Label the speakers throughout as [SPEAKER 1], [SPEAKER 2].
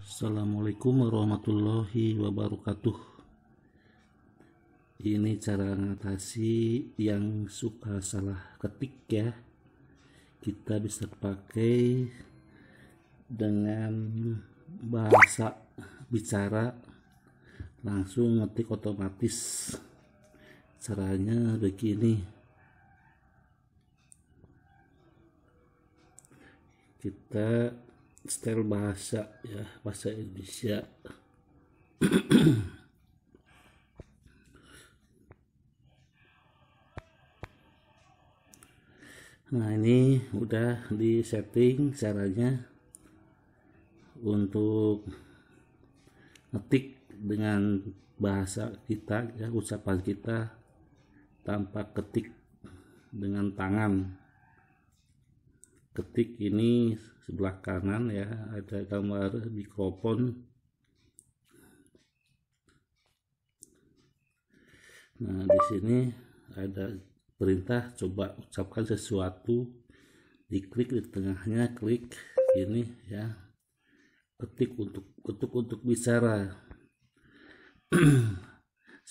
[SPEAKER 1] Assalamualaikum warahmatullahi wabarakatuh ini cara ngatasi yang suka salah ketik ya kita bisa pakai dengan bahasa bicara langsung ngetik otomatis caranya begini kita style bahasa ya bahasa Indonesia nah ini udah di setting caranya untuk ngetik dengan bahasa kita ya ucapan kita tanpa ketik dengan tangan ketik ini sebelah kanan ya ada gambar mikrofon nah di sini ada perintah coba ucapkan sesuatu diklik di tengahnya klik ini ya ketik untuk ketuk untuk bicara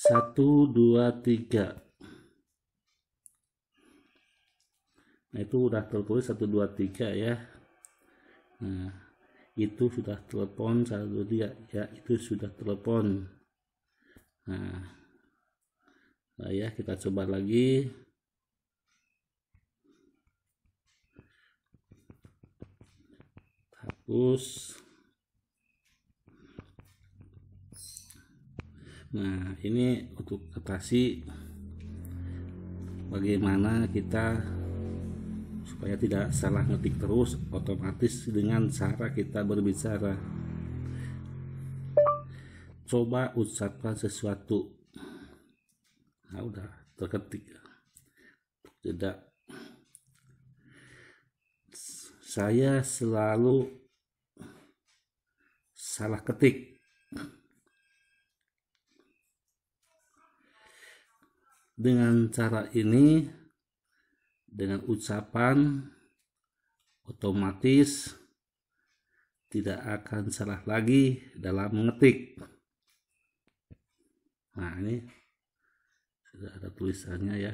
[SPEAKER 1] satu dua tiga Nah, itu udah tertulis 123 ya. Nah, itu sudah telepon 123 ya, itu sudah telepon. Nah, nah ya, kita coba lagi. Hapus. Nah, ini untuk atasi bagaimana kita supaya tidak salah ngetik terus otomatis dengan cara kita berbicara coba ucapkan sesuatu nah udah terketik tidak saya selalu salah ketik dengan cara ini dengan ucapan otomatis tidak akan salah lagi dalam mengetik. Nah, ini sudah ada tulisannya ya.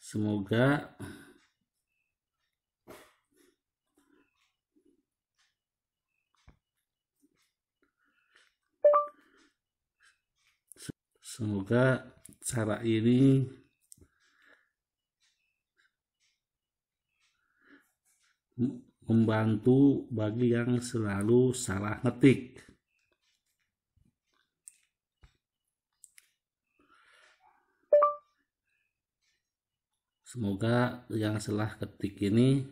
[SPEAKER 1] Semoga Semoga cara ini membantu bagi yang selalu salah ngetik. Semoga yang salah ketik ini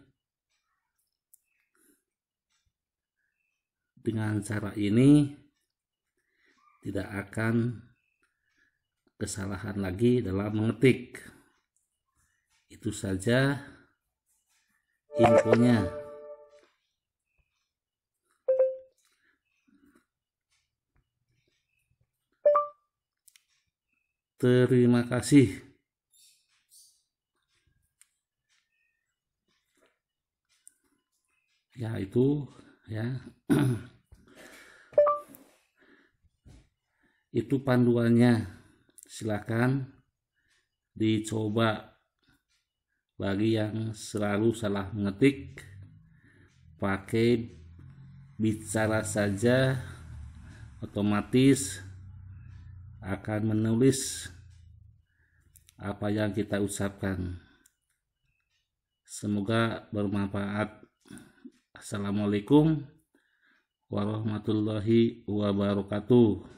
[SPEAKER 1] dengan cara ini tidak akan kesalahan lagi dalam mengetik. Itu saja infonya. Terima kasih. Ya, itu ya. itu panduannya silakan dicoba bagi yang selalu salah mengetik pakai bicara saja otomatis akan menulis apa yang kita ucapkan semoga bermanfaat assalamualaikum warahmatullahi wabarakatuh